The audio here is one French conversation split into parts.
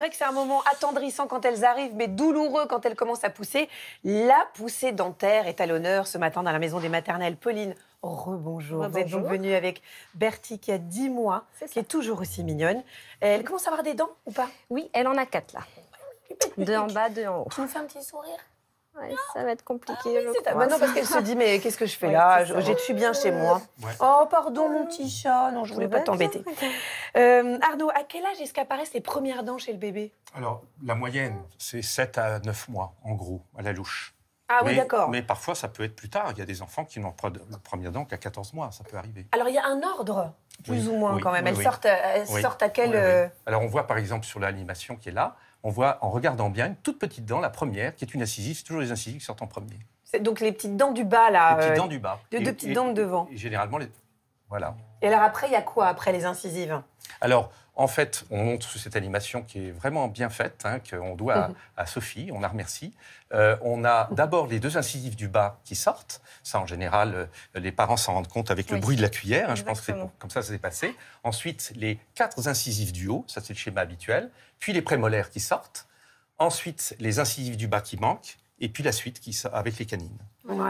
C'est vrai que c'est un moment attendrissant quand elles arrivent, mais douloureux quand elles commencent à pousser. La poussée dentaire est à l'honneur ce matin dans la maison des maternelles. Pauline, rebonjour. Vous êtes donc venue avec Bertie qui a 10 mois, qui est toujours aussi mignonne. Elle commence à avoir des dents ou pas Oui, elle en a quatre là. Deux en bas, deux en haut. Tu nous fais un petit sourire ça va être compliqué. Ah je bah non, parce qu'elle se dit mais qu'est-ce que je fais là J'ai suis bien chez moi. Oh pardon mon petit chat, non je voulais pas t'embêter. Euh, Arnaud, à quel âge est-ce qu'apparaissent les premières dents chez le bébé Alors la moyenne, c'est 7 à 9 mois en gros à la louche. Ah oui, d'accord. Mais parfois, ça peut être plus tard. Il y a des enfants qui n'ont pas de première dent qu'à 14 mois, ça peut arriver. Alors, il y a un ordre, plus ou moins, quand même. elles, sortent, sortent à quel... Euh, Alors, on voit, par exemple, sur l'animation qui est là, on voit en regardant bien une toute petite dent, la première, qui est une incisive. C'est toujours les incisives qui sortent en premier. Donc les petites dents du bas, là. Les petites euh, dents du bas. Les deux petites dents de devant. généralement, les, et alors après, il y a quoi après les incisives Alors, en fait, on montre cette animation qui est vraiment bien faite, hein, qu'on doit mhm. à, Sophie, on la remercie. Euh, on a d'abord les deux incisives du bas qui sortent. Ça, en général, euh, les parents s'en rendent compte avec le bruit de la cuillère. Hein, je pense que c'est comme ça ça s'est passé. Ensuite, les quatre incisives du haut, ça c'est le schéma habituel. Puis les prémolaires qui sortent. Ensuite, les incisives du bas qui manquent et puis la suite qui, avec les canines.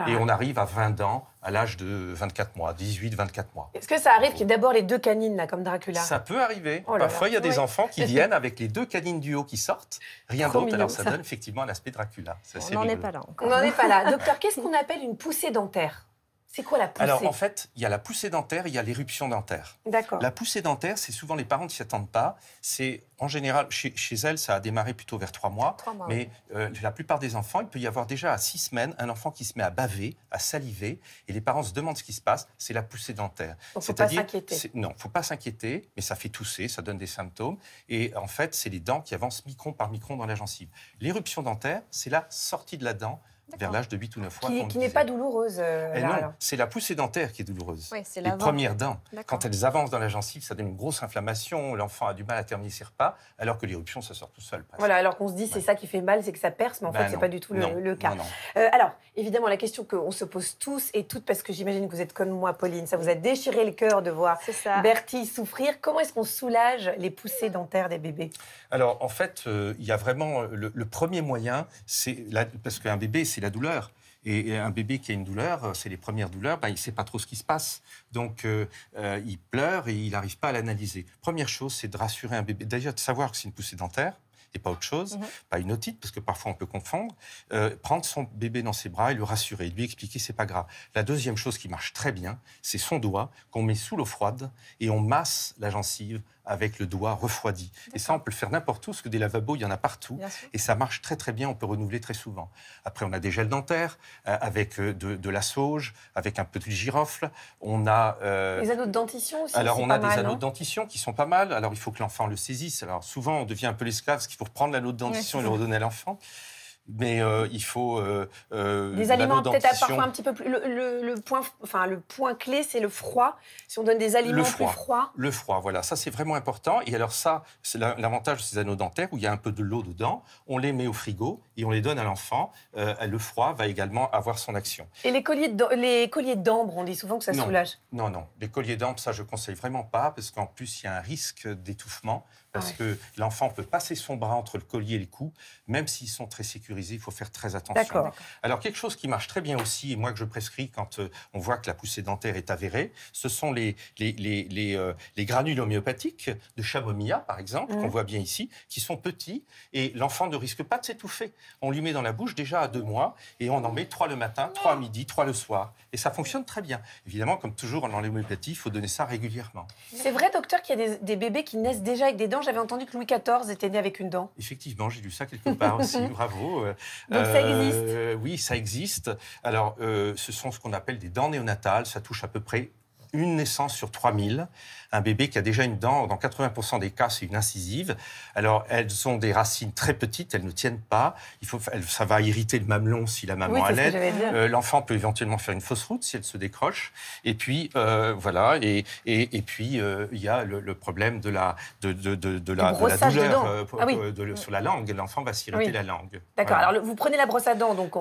Et on arrive à 20 ans, à l'âge de 24 mois, 18-24 mois. Est-ce que ça arrive qu'il y ait d'abord les deux canines, là, comme Dracula Ça peut arriver. Oh Parfois, il y a des enfants qui viennent avec les deux canines du haut qui sortent, rien d'autre. Alors, ça, donne effectivement un aspect Dracula. on n'en est pas là encore. On n'en est pas là. Docteur, qu'est-ce qu'on appelle une poussée dentaire c'est quoi la poussée Alors en fait, il y a la poussée dentaire, il y a l'éruption dentaire. D'accord. La poussée dentaire, c'est souvent les parents ne s'y attendent pas. C'est en général chez, chez, elles, ça a démarré plutôt vers trois mois. Trois mois mais euh, la plupart des enfants, il peut y avoir déjà à six semaines un enfant qui se met à baver, à saliver, et les parents se demandent ce qui se passe. C'est la poussée dentaire. Il faut pas s'inquiéter. Non, faut pas s'inquiéter, mais ça fait tousser, ça donne des symptômes, et en fait, c'est les dents qui avancent micron par micron dans la gencive. L'éruption dentaire, c'est la sortie de la dent vers l'âge de 8 ou 9 mois. Qui, n'est pas douloureuse. Euh, eh c'est la poussée dentaire qui est douloureuse. c'est les premières dents. Quand elles avancent dans la gencive, ça donne une grosse inflammation, l'enfant a du mal à terminer ses repas, alors que l'éruption, ça sort tout seul. Voilà, alors qu'on se dit, c'est ça qui fait mal, c'est que ça perce, mais en bah fait, ce n'est pas du tout le, cas. Euh, alors, évidemment, la question qu'on se pose tous et toutes, parce que j'imagine que vous êtes comme moi, Pauline, ça vous a déchiré le cœur de voir Bertie souffrir. Comment est-ce qu'on soulage les poussées dentaires des bébés Alors, en fait, euh, il y a vraiment le, premier moyen, c'est parce qu'un bébé, c'est la douleur. Et un bébé qui a une douleur, euh, c'est les premières douleurs, ben, il ne sait pas trop ce qui se passe. Donc, euh, euh, il pleure et il n'arrive pas à l'analyser. Première chose, c'est de rassurer un bébé. D'ailleurs, de savoir que c'est une poussée dentaire et pas autre chose, mhm. pas une otite, parce que parfois on peut confondre. prendre son bébé dans ses bras et le rassurer, lui expliquer c'est pas grave. La deuxième chose qui marche très bien, c'est son doigt qu'on met sous l'eau froide et on masse la gencive avec le doigt refroidi. Et ça, on peut le faire n'importe où, parce que des lavabos, il y en a partout. Et ça marche très très bien, on peut renouveler très souvent. Après, on a des gels dentaires, euh, avec euh, de, la sauge, avec un peu de girofle. On a... Les euh, anneaux de dentition aussi Alors, on a des anneaux de dentition qui sont pas mal. Alors, il faut que l'enfant le saisisse. Alors, souvent, on devient un peu l'esclave, parce qu'il faut reprendre l'anneau de dentition et le redonner à l'enfant mais euh, il faut Les euh, euh, des aliments peut-être parfois un petit peu plus. Le, point, enfin le point clé, c'est le froid. Si on donne des aliments froid, plus froids. Le froid, voilà, ça c'est vraiment important. Et alors ça, c'est l'avantage de ces anneaux dentaires où il y a un peu de l'eau dedans. On les met au frigo et on les donne à l'enfant. le froid va également avoir son action. Et les colliers, les colliers d'ambre, on dit souvent que ça soulage. Non, non, les colliers d'ambre, ça je conseille vraiment pas parce qu'en plus il y a un risque d'étouffement parce ah que l'enfant peut passer son bras entre le collier et le cou, même s'ils sont très sécurisés il faut faire très attention. Alors quelque chose qui marche très bien aussi, et moi que je prescris quand euh, on voit que la poussée dentaire est avérée, ce sont les, les, euh, granules homéopathiques de chamomilla, par exemple, mmh. qu'on voit bien ici, qui sont petits, et l'enfant ne risque pas de s'étouffer. On lui met dans la bouche déjà à deux mois, et on en met trois le matin, trois à midi, trois le soir. Et ça fonctionne très bien. Évidemment, comme toujours en l'homéopathie, il faut donner ça régulièrement. C'est vrai, docteur, qu'il y a des, des, bébés qui naissent déjà avec des dents. J'avais entendu que Louis XIV était né avec une dent. Effectivement, j'ai lu ça quelque part aussi. Bravo. Euh, Donc ça euh, existe Oui, ça existe. Alors, euh, ce sont ce qu'on appelle des dents néonatales. Ça touche à peu près une naissance sur 3000, un bébé qui a déjà une dent, dans 80% des cas, c'est une incisive. Alors, elles ont des racines très petites, elles ne tiennent pas. ça va irriter le mamelon si la maman a euh, L'enfant peut éventuellement faire une fausse route si elle se décroche. Et puis, euh, voilà, et, et, puis, euh, il y a le, problème de la, de, la, douleur sur la langue. L'enfant va s'irriter la langue. D'accord. Alors, vous prenez la brosse à dents, donc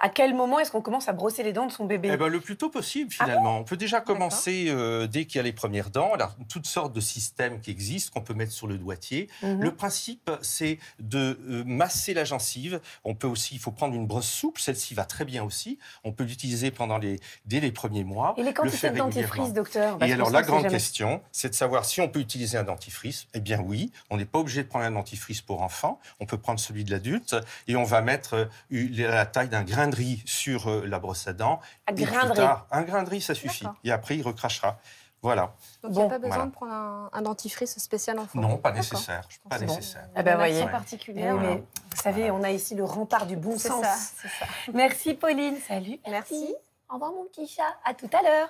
à quel moment est-ce qu'on commence à brosser les dents de son bébé eh ben, Le plus tôt possible, finalement. Ah on peut déjà commencer c'est euh, dès qu'il y a les premières dents, alors, toutes sortes de systèmes qui existent qu'on peut mettre sur le doigtier. Mhm. Le principe, c'est de euh, masser la gencive. On peut aussi, il faut prendre une brosse souple, celle-ci va très bien aussi. On peut l'utiliser pendant les, dès les premiers mois. Et les quantités de dentifrice, docteur Et alors, la grande question, c'est de savoir si on peut utiliser un dentifrice. Eh bien, oui, on n'est pas obligé de prendre un dentifrice pour enfant. On peut prendre celui de l'adulte et on va mettre euh, la taille d'un grain de riz sur la brosse à dents. Un grain de riz Un de riz, ça suffit. Et après, il recrachera. Voilà. Donc, bon, il n'y a pas besoin de prendre un, dentifrice spécial en forme Non, pas nécessaire. Pas nécessaire. Ah ben, voyez. particulière, eh mais vous savez, on a ici le rempart du bon sens. ça. Merci Pauline. Salut. Merci. Au revoir mon petit chat. À tout à l'heure.